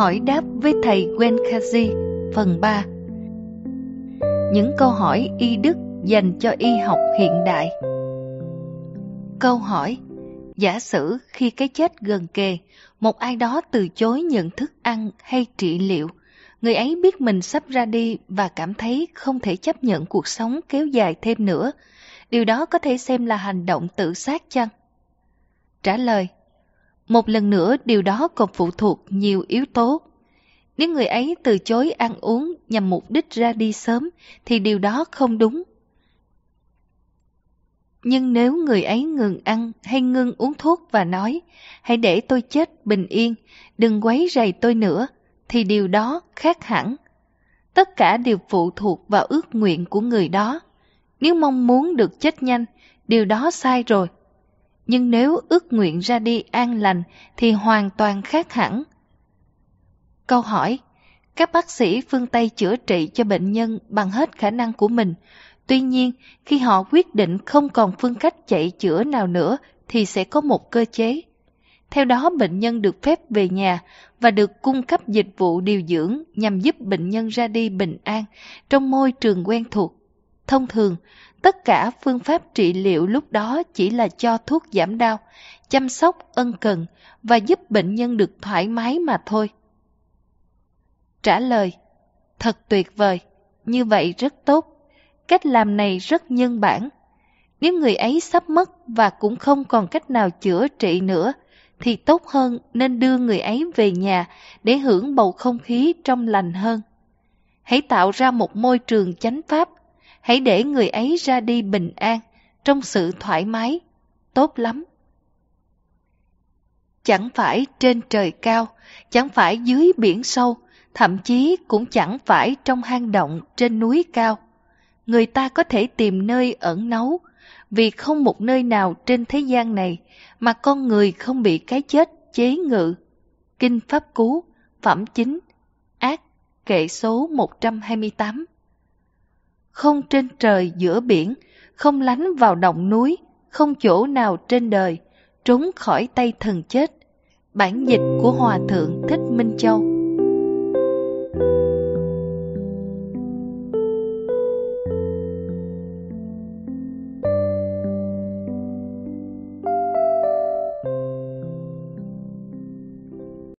Hỏi đáp với thầy Wenkazi phần 3 Những câu hỏi y đức dành cho y học hiện đại Câu hỏi Giả sử khi cái chết gần kề, một ai đó từ chối nhận thức ăn hay trị liệu, người ấy biết mình sắp ra đi và cảm thấy không thể chấp nhận cuộc sống kéo dài thêm nữa. Điều đó có thể xem là hành động tự sát chăng? Trả lời một lần nữa điều đó còn phụ thuộc nhiều yếu tố. Nếu người ấy từ chối ăn uống nhằm mục đích ra đi sớm thì điều đó không đúng. Nhưng nếu người ấy ngừng ăn hay ngưng uống thuốc và nói hãy để tôi chết bình yên, đừng quấy rầy tôi nữa, thì điều đó khác hẳn. Tất cả đều phụ thuộc vào ước nguyện của người đó. Nếu mong muốn được chết nhanh, điều đó sai rồi nhưng nếu ước nguyện ra đi an lành thì hoàn toàn khác hẳn. Câu hỏi Các bác sĩ phương Tây chữa trị cho bệnh nhân bằng hết khả năng của mình. Tuy nhiên, khi họ quyết định không còn phương cách chạy chữa nào nữa thì sẽ có một cơ chế. Theo đó, bệnh nhân được phép về nhà và được cung cấp dịch vụ điều dưỡng nhằm giúp bệnh nhân ra đi bình an trong môi trường quen thuộc. Thông thường, tất cả phương pháp trị liệu lúc đó chỉ là cho thuốc giảm đau, chăm sóc ân cần và giúp bệnh nhân được thoải mái mà thôi. Trả lời Thật tuyệt vời, như vậy rất tốt. Cách làm này rất nhân bản. Nếu người ấy sắp mất và cũng không còn cách nào chữa trị nữa, thì tốt hơn nên đưa người ấy về nhà để hưởng bầu không khí trong lành hơn. Hãy tạo ra một môi trường chánh pháp hãy để người ấy ra đi bình an, trong sự thoải mái, tốt lắm. Chẳng phải trên trời cao, chẳng phải dưới biển sâu, thậm chí cũng chẳng phải trong hang động trên núi cao. Người ta có thể tìm nơi ẩn náu, vì không một nơi nào trên thế gian này mà con người không bị cái chết chế ngự. Kinh Pháp Cú, Phẩm Chính, Ác, kệ số 128 không trên trời giữa biển, không lánh vào động núi, không chỗ nào trên đời, trốn khỏi tay thần chết. Bản dịch của Hòa Thượng Thích Minh Châu